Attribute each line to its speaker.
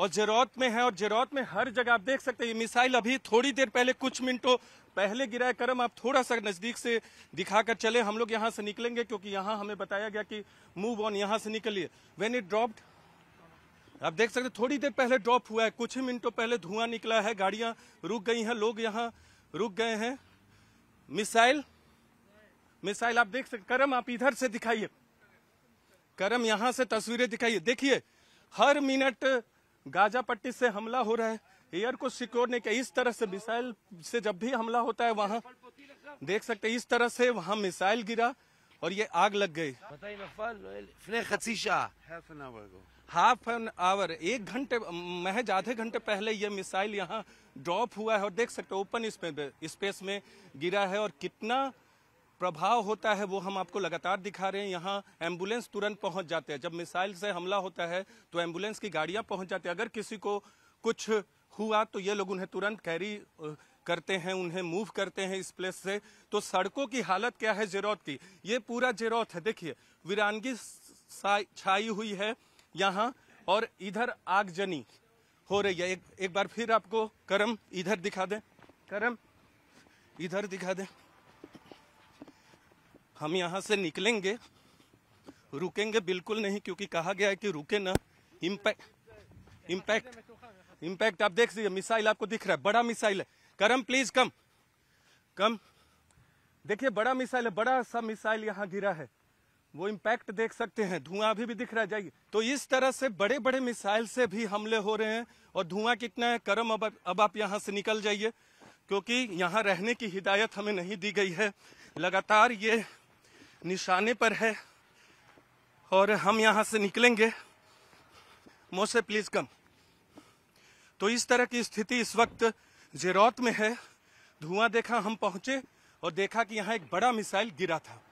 Speaker 1: और जेरोत में है और जेरोत में हर जगह आप देख सकते हैं ये मिसाइल अभी थोड़ी देर पहले कुछ मिनटों पहले गिरा है करम आप थोड़ा सा नजदीक से दिखाकर चले हम लोग यहाँ से निकलेंगे क्योंकि यहाँ हमें बताया गया कि मूव ऑन यहाँ से निकलिए वेन इट ड्रॉप्ड आप देख सकते थोड़ी देर पहले ड्रॉप हुआ है कुछ ही मिनटों पहले धुआं निकला है गाड़ियां रुक गई हैं लोग यहाँ रुक गए हैं मिसाइल मिसाइल आप देख सकते करम आप इधर से दिखाइए करम यहां से तस्वीरें दिखाइए देखिए हर मिनट गाजा पट्टी से हमला हो रहा है एयर को सिक्योर नहीं किया इस तरह से मिसाइल से जब भी हमला होता है वहाँ देख सकते इस तरह से वहाँ मिसाइल गिरा और ये आग लग गई हाफ एन आवर एक घंटे महज आधे घंटे पहले ये मिसाइल यहाँ ड्रॉप हुआ है और देख सकते हो ओपन स्पेस में गिरा है और कितना प्रभाव होता है वो हम आपको लगातार दिखा रहे हैं यहाँ एम्बुलेंस तुरंत पहुंच जाते हैं जब मिसाइल से हमला होता है तो एम्बुलेंस की गाड़ियां पहुंच जाती है अगर किसी को कुछ हुआ तो ये लोग उन्हें तुरंत कैरी करते हैं उन्हें मूव करते हैं इस प्लेस से तो सड़कों की हालत क्या है जेरोत की ये पूरा जेरोत है देखिए वीरानगी छाई हुई है यहाँ और इधर आगजनी हो रही है एक, एक बार फिर आपको करम इधर दिखा दें करम इधर दिखा दें हम यहाँ से निकलेंगे रुकेंगे बिल्कुल नहीं क्योंकि कहा गया है कि रुके ना इम्पैक्ट इम्पैक्ट इम्पैक्ट आप देख सकते मिसाइल आपको दिख रहा है बड़ा मिसाइल है करम प्लीज कम कम देखिए बड़ा मिसाइल है बड़ा सा मिसाइल यहाँ गिरा है वो इम्पैक्ट देख सकते हैं धुआं अभी भी दिख रहा जाइए तो इस तरह से बड़े बड़े मिसाइल से भी हमले हो रहे हैं और धुआं कितना है करम अब अब आप यहाँ से निकल जाइए क्योंकि यहाँ रहने की हिदायत हमें नहीं दी गई है लगातार ये निशाने पर है और हम यहाँ से निकलेंगे मोसे प्लीज कम तो इस तरह की स्थिति इस वक्त जेरौत में है धुआं देखा हम पहुंचे और देखा कि यहाँ एक बड़ा मिसाइल गिरा था